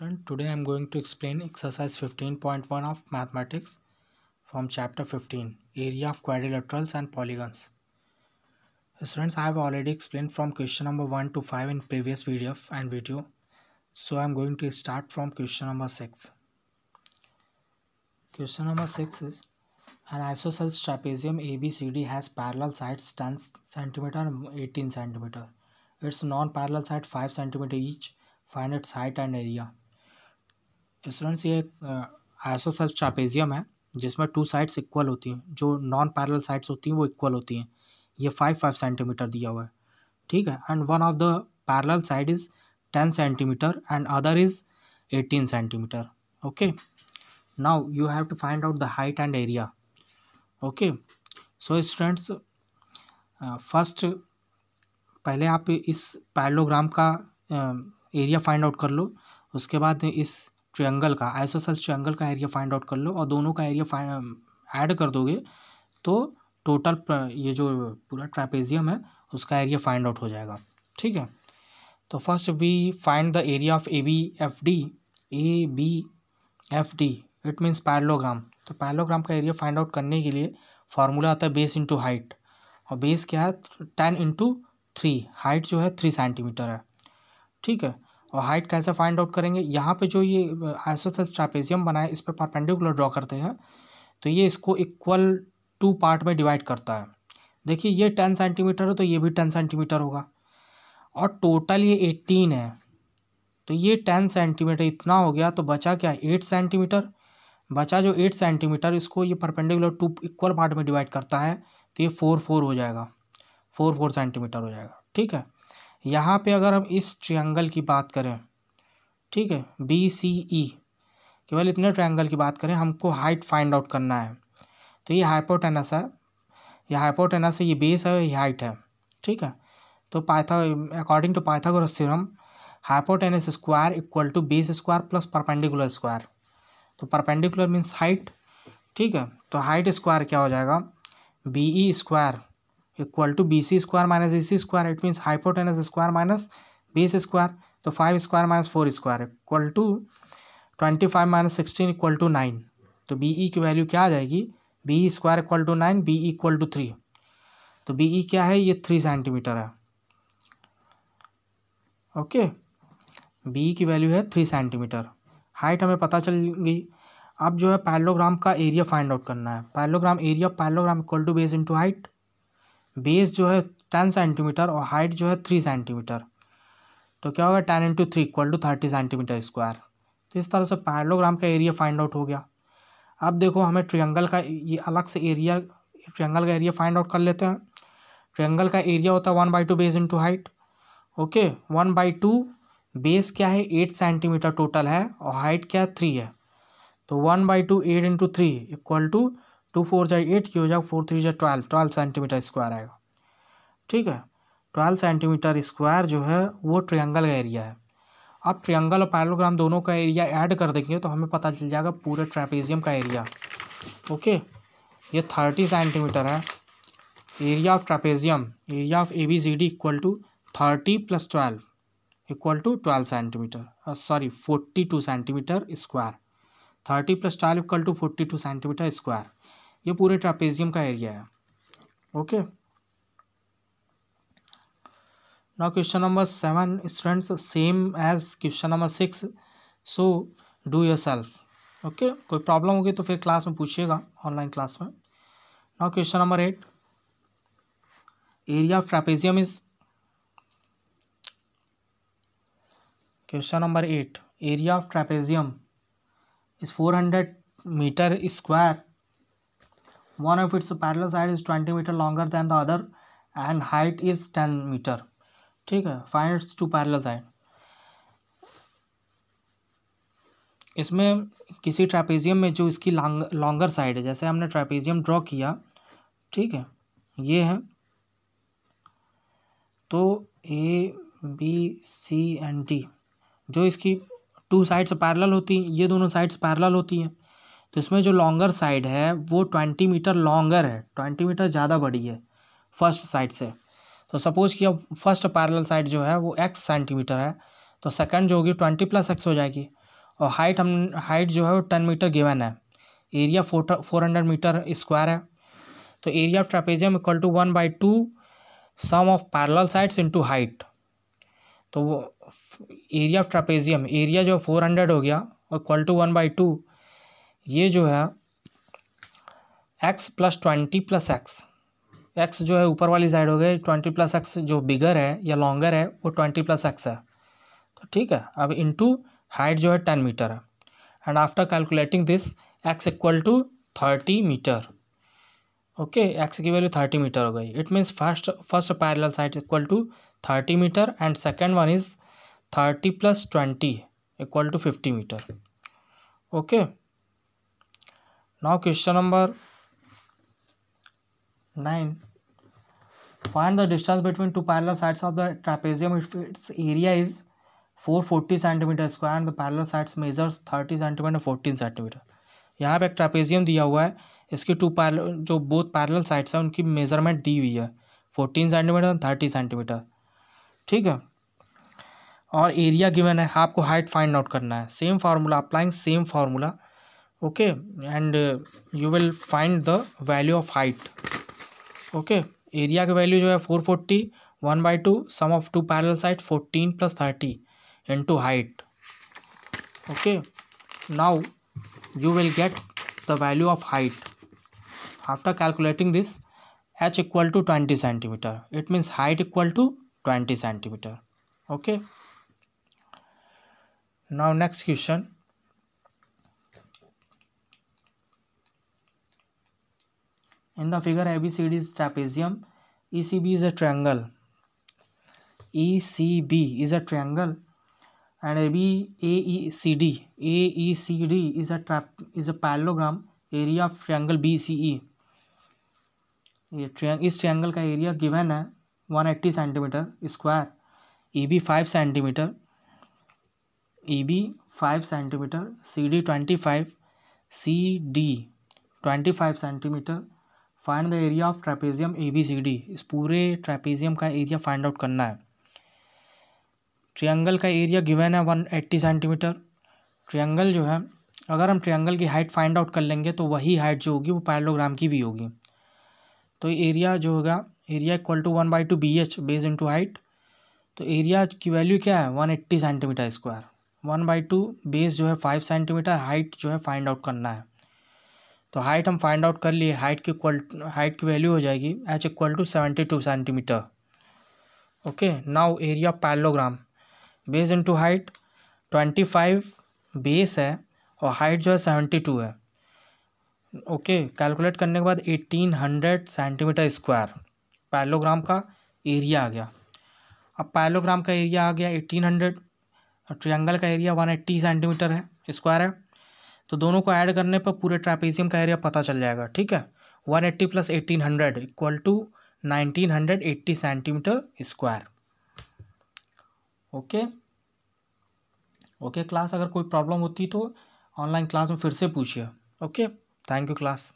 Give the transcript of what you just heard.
student today i'm going to explain exercise 15.1 of mathematics from chapter 15 area of quadrilaterals and polygons students i have already explained from question number 1 to 5 in previous video and video so i'm going to start from question number 6 question number 6 is an isosceles trapezium abcd has parallel sides 10 cm and 18 cm its non-parallel side 5 cm each find its height and area students ये isosceles trapezium है जिसमें two sides equal होती हैं जो non parallel sides होती हैं वो equal होती हैं ये फाइव फाइव सेंटीमीटर दिया हुआ है ठीक है and one of the parallel side is ten centimetre and other is eighteen centimetre okay now you have to find out the height and area okay so students first पहले आप इस parallelogram का area find out कर लो उसके बाद इस triangle का isosceles triangle का एरिया फाइंड आउट कर लो और दोनों का एरिया ऐड कर दोगे तो टोटल ये जो पूरा ट्रापेजियम है उसका एरिया फाइंड आउट हो जाएगा ठीक है तो first we find the area of A B F D A B F D it means parallelogram तो पैरलोग्राम का एरिया फाइंड आउट करने के लिए फार्मूला आता है बेस इंटू हाइट और बेस क्या है टेन इंटू थ्री हाइट जो है थ्री सेंटीमीटर है ठीक है और हाइट कैसे फाइंड आउट करेंगे यहाँ पे जो ये आइसोसेल्स ट्रापेजियम बनाए इस पर परपेंडिकुलर ड्रॉ करते हैं तो ये इसको इक्वल टू पार्ट में डिवाइड करता है देखिए ये टेन सेंटीमीटर है तो ये भी टेन सेंटीमीटर होगा और टोटल ये एट्टीन है तो ये टेन सेंटीमीटर इतना हो गया तो बचा क्या एट सेंटीमीटर बचा जो एट सेंटीमीटर इसको ये परपेंडिकुलर टू इक्वल पार्ट में डिवाइड करता है तो ये फोर फोर हो जाएगा फोर फोर सेंटीमीटर हो जाएगा ठीक है यहाँ पे अगर हम इस ट्रायंगल की बात करें ठीक है बी सी ई केवल इतने ट्रायंगल की बात करें हमको हाइट फाइंड आउट करना है तो ये हाइपोटेनस है ये हाइपोटेनस है ये बेस है ये हाइट है ठीक है तो Pytha according to Pythagoras theorem hypotenuse square equal to base square plus perpendicular square तो परपेंडिकुलर मीन्स हाइट ठीक है तो हाइट स्क्वायर क्या हो जाएगा B E square equal to B C square minus A C square it means hypotenuse square minus base square तो five square minus four square equal to twenty five minus sixteen equal to nine तो B E की value क्या आ जाएगी B E square equal to nine B equal to three तो B E e क्या है ये three centimetre है okay B E की वैल्यू है थ्री सेंटीमीटर हाइट हमें पता चल गई अब जो है पैलोग्राम का एरिया फाइंड आउट करना है parallelogram area parallelogram equal to base into height base जो है टेन सेंटीमीटर और हाइट जो है थ्री सेंटीमीटर तो क्या होगा ten into three equal to thirty centimetre square तो इस तरह से पैरलोग्राम का एरिया फाइंड आउट हो गया अब देखो हमें ट्रायंगल का ये अलग से एरिया ट्रायंगल का एरिया फाइंड आउट कर लेते हैं ट्रायंगल का एरिया होता है one by two base into height okay one by two base क्या है एट सेंटीमीटर टोटल है और हाइट क्या है थ्री है तो one by two eight into three equal to two four जाए एट की हो जाएगा फोर थ्री जाए ट्वेल्व ट्वेल्व सेंटीमीटर स्क्वायर आएगा ठीक है ट्वेल्व सेंटीमीटर स्क्वायर जो है वो ट्रायंगल का एरिया है आप ट्रायंगल और पैरेललोग्राम दोनों का एरिया ऐड कर देंगे तो हमें पता चल जाएगा पूरे ट्रेपेजियम का एरिया ओके ये थर्टी सेंटीमीटर है area of trapezium area of A B C D equal to thirty plus twelve equal to twelve centimetre sorry forty two centimetre square thirty plus twelve equal to forty two centimetre square ये पूरे trapezium का area है okay now question number seven students same as question number six so do your self okay कोई problem होगी तो फिर class में पूछिएगा ऑनलाइन क्लास में now question number eight area of trapezium is question number eight area of trapezium is four hundred metre square one of its parallel side is 20 meter longer than the other and height is 10 meter ठीक है fine it's two parallel side इसमें किसी trapezium में जो इसकी long longer side है जैसे हमने ट्रापेजियम ड्रॉ किया ठीक है ये है तो A B C and D जो इसकी टू साइड्स पैरल होती हैं ये दोनों साइड्स पैरल होती हैं तो इसमें जो लॉन्गर साइड है वो ट्वेंटी मीटर लॉन्गर है ट्वेंटी मीटर ज़्यादा बड़ी है फर्स्ट साइड से तो सपोज़ कि अब फर्स्ट पैरल साइड जो है वो एक्स सेंटीमीटर है तो सेकंड जो होगी ट्वेंटी प्लस एक्स हो जाएगी और हाइट हम हाइट जो है वो टेन मीटर गिवन है area four four hundred metre square है तो area of trapezium equal to one by two sum of parallel sides into height तो वो एरिया ऑफ ट्रेपेजियम एरिया जो फोर हंड्रेड हो गया और equal to one by two ये जो है x plus twenty plus x x जो है ऊपर वाली साइड हो गई ट्वेंटी प्लस एक्स जो बिगर है या लॉन्गर है वो ट्वेंटी प्लस एक्स है तो ठीक है अब इंटू हाइट जो है टेन मीटर है and after calculating this x equal to thirty metre okay x की वैल्यू थर्टी मीटर हो गई it means first first parallel side equal to thirty metre and second one is thirty plus twenty equal to fifty metre okay now question number 9 find the distance between two parallel sides of the trapezium if its area is 440 centimeter square and the parallel sides measures 30 centimetre fourteen centimetre यहाँ पे एक trapezium दिया हुआ है इसके two parallel जो both parallel sides हैं उनकी मेजरमेंट दी हुई है फोर्टीन सेंटीमीटर थर्टी सेंटीमीटर ठीक है और एरिया गिवन है आपको हाइट फाइंड आउट करना है same formula applying same formula okay and you will find the value of height okay area का वैल्यू जो है four forty one by two sum of two parallel side fourteen plus thirty into height okay now you will get the value of height after calculating this H equal to twenty centimetre it means height equal to twenty centimetre okay now next question in the figure abcd is trapezium ecb is a triangle ecb is a triangle and AB, AECD, AECD is a trap is a parallelogram area of triangle BCE. ये ट्रियांग इस triangle का area given है one eighty centimetre square E B five centimetre E B five centimetre C D twenty five C D twenty five centimetre find the area of trapezium A B C D इस पूरे trapezium का area find out करना है triangle का area given है one eighty centimetre triangle जो है अगर हम ट्रायंगल की हाइट फाइंड आउट कर लेंगे तो वही हाइट जो होगी वो पैरलोग्राम की भी होगी तो एरिया जो होगा area equal to one by two B H base into height तो एरिया की वैल्यू क्या है one eighty centimetre square one by two base जो है फाइव सेंटीमीटर हाइट जो है फाइंड आउट करना है तो हाइट हम फाइंड आउट कर लिए हाइट की क्वाल हाइट की वैल्यू हो जाएगी H equal to seventy two centimetre okay now area parallelogram base into height twenty five base है और हाइट जो है सेवेंटी टू है ओके okay, कैलकुलेट करने के बाद eighteen hundred centimetre square parallelogram का एरिया आ गया अब पैलोग्राम का एरिया आ गया एटीन हंड्रेड और ट्रियंगल का एरिया वन एट्टी सेंटीमीटर है स्क्वायर है तो दोनों को ऐड करने पर पूरे ट्रापेजियम का एरिया पता चल जाएगा ठीक है one eighty plus eighteen hundred equal to nineteen hundred eighty centimetre square okay okay class अगर कोई प्रॉब्लम होती तो ऑनलाइन क्लास में फिर से पूछिए ओके थैंक यू क्लास